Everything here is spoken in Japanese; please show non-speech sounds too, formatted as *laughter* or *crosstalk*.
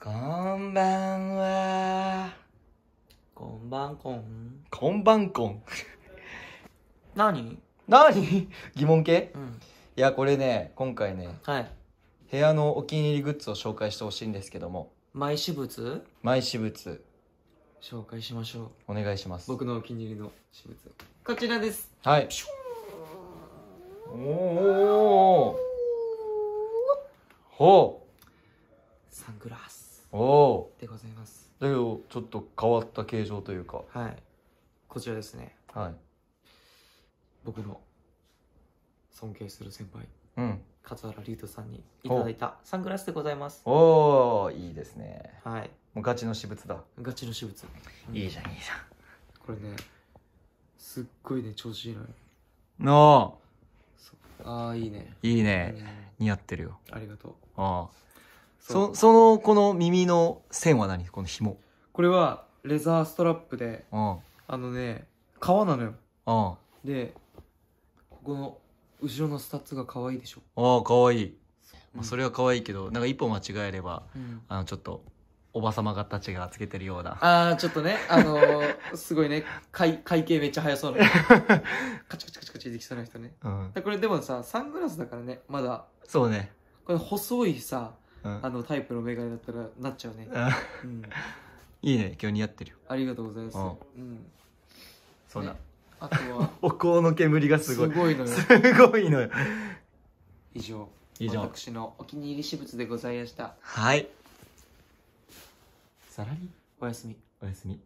こんばんは。こんばんこん。こんばんこん。何何 *laughs* 疑問系、うん、いや、これね、今回ね、はい、部屋のお気に入りグッズを紹介してほしいんですけども。毎イ私物毎イ私物。紹介しましょう。お願いします。僕のお気に入りの私物。こちらです。はい。おお。ほう。サングラスおおでございますだけどちょっと変わった形状というかはいこちらですねはい僕の尊敬する先輩、うん、勝原龍斗さんにいただいたサングラスでございますおおいいですねはいもうガチの私物だガチの私物、うん、いいじゃんいいじゃんこれねすっごいね調子いいのよなあああいいねいいね、ね、似合ってるよありがとうああそそのこの耳の線は何この紐これはレザーストラップでうんあのね革なのようんでここの後ろのスタッツが可愛いでしょ、ああかわいい、まあ、それはかわいいけどなんか一歩間違えればうんあのちょっとおばさまたちがつけてるようなああちょっとねあのー *laughs* すごいね会会計めっちゃ早そうな *laughs* カチカチカチカチできそうな人ねうんこれでもさサングラスだからねまだそうねこれ細いさあのタイプのメガネだったらなっちゃうね、うん、いいね今日似合ってるよありがとうございます、うん、そうだ、あとは *laughs* お香の煙がすすごいいのよすごいのよ以上以上私のお気に入り私物でございましたはいさらにおやすみおやすみ